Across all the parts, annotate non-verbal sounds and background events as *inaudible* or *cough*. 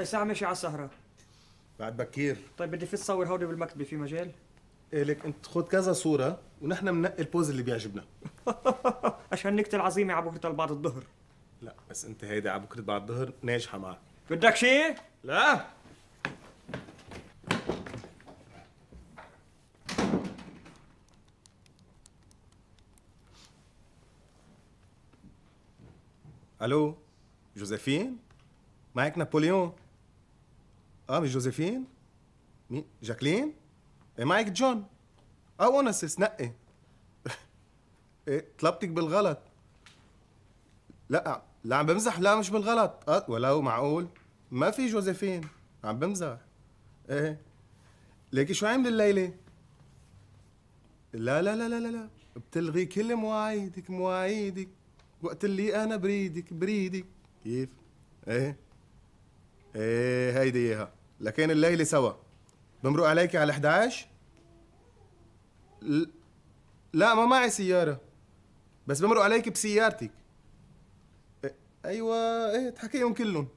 طيب ساعة ماشي على السهرة بعد بكير طيب بدي في تصور هودي بالمكتبة في مجال؟ إيه لك أنت خد كذا صورة ونحن بننقي البوز اللي بيعجبنا *laughs* عشان النكتة العظيمة على بكرة بعد الظهر لا بس أنت هيدي على بكرة بعد الظهر ناجحة معك بدك شيء؟ لا الو جوزيفين معك نابليون اه مش جوزيفين مين جاكلين إيه معك جون اه اونسس نقي *laughs* ايه طلبتك بالغلط لا لا عم بمزح لا مش بالغلط أه ولو معقول ما في جوزيفين عم بمزح ايه ليكي شو عامل الليله لا لا لا لا لا بتلغي كل مواعيدك مواعيدك وقت اللي انا بريدك بريدك كيف ايه ايه هيدي اياها لكن الليله سوا بمرق عليكي على 11 ل... لا ما معي سياره بس بمرق عليكي بسيارتك ايوه ايه تحكيهم كلهم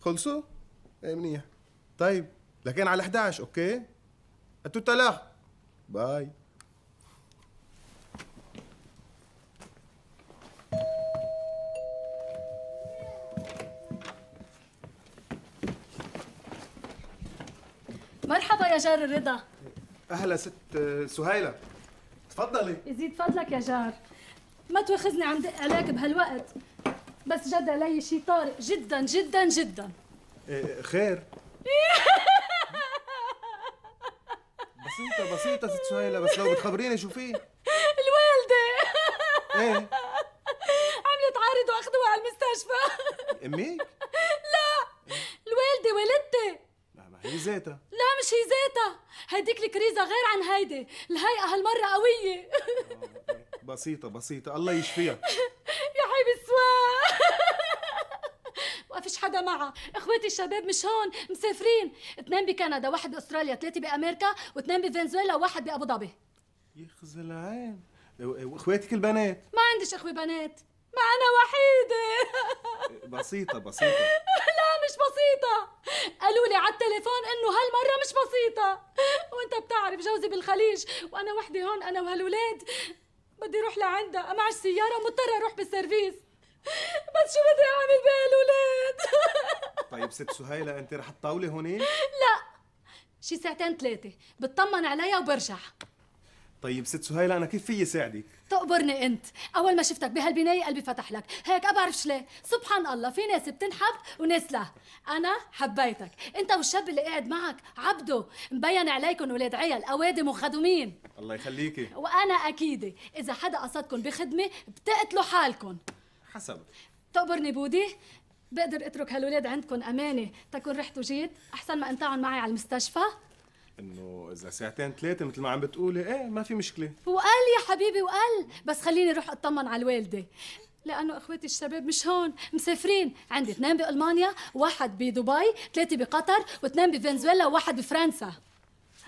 خلصوا ايه منيح طيب لكن على 11 اوكي اتو باي مرحبا يا جار الرضا اهلا ست سهيلة تفضلي يزيد فضلك يا جار ما تواخذني عم دق عليك بهالوقت بس جد علي شي طارئ جدا جدا جدا إيه خير بسيطة بسيطة ست سهيلة بس لو بتخبريني شو فيه الوالدة ايه عملت عارض واخذوها على المستشفى امي لا الوالدة والدتي ما هي زيتها شي ذاتها هديك الكريزه غير عن هيدي الهيئه هالمره قويه *laughs* بسيطه بسيطه الله يشفيها *laughs* يا حبيب السواق *laughs* ما فيش حدا معها اخواتي الشباب مش هون مسافرين اثنين بكندا واحد باستراليا ثلاثه بامريكا واثنين بفنزويلا وواحد بابو ظبي يخزي العين واخواتك البنات ما عنديش اخوه بنات ما انا وحيده بسيطه بسيطه مش بسيطة قالوا لي على التليفون انه هالمرة مش بسيطة وانت بتعرف جوزي بالخليج وانا وحدي هون انا وهالولاد بدي اروح لعندها معش سيارة مضطرة اروح بالسيرفيس بس شو بدي اعمل بهالولاد *laughs* طيب ست سهيلة انت رح تطاولي هونيك؟ لا شي ساعتين ثلاثة بتطمن عليها وبرجع طيب ست سهيلة أنا كيف فيي ساعدك؟ تقبرني أنت، أول ما شفتك بهالبناية قلبي فتح لك، هيك أبعرفش ليه، سبحان الله في ناس بتنحب وناس لا، أنا حبيتك، أنت والشاب اللي قاعد معك عبده، مبين عليكم ولاد عيال أوادم وخدومين الله يخليكي وأنا أكيدة، إذا حدا قصدكم بخدمة بتقتلوا حالكم حسب تقبرني بودي؟ بقدر اترك هالولاد عندكم امانه تكون رحت وجيت احسن ما انتعهم معي على المستشفى انه اذا ساعتين ثلاثه مثل ما عم بتقولي ايه ما في مشكله وقال يا حبيبي وقال بس خليني روح اطمن على الوالده لانه اخواتي الشباب مش هون مسافرين عندي اثنين بالمانيا واحد بدبي ثلاثه بقطر واثنين بفنزويلا وواحد بفرنسا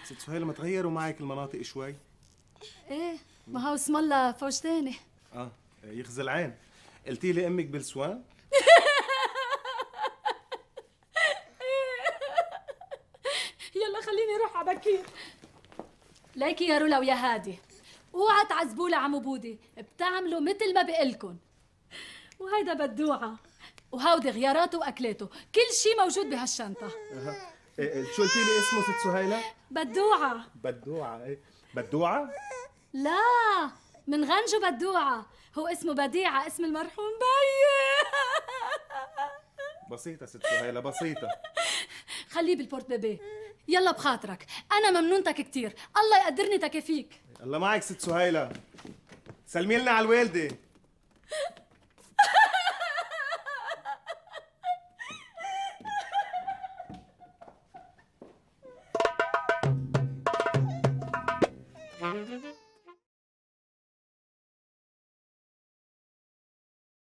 ست سهيل ما تغيروا معك المناطق شوي ايه ما هو اسم الله فوج ثاني اه يخزي العين قلتي لي امك بالسوان يلا خليني اروح على بكير ليكي يا رولا ويا هادي اوعى تعذبوا لعمو بودي بتعملوا مثل ما بقلكن وهيدا بدوعة وهودي غياراته واكلاته كل شيء موجود بهالشنطة إيه، إيه، شو قلتي لي اسمه ست سهيلة؟ بدوعة بدوعة ايه بدوعة؟ لا من غنجو بدوعة هو اسمه بديعة اسم المرحوم بي بسيطة ست سهيلة بسيطة خليه بالبورت بيبي يلا بخاطرك انا ممنونتك كثير الله يقدرني تكفيك الله معك ست سهيله سلمي لنا على الوالده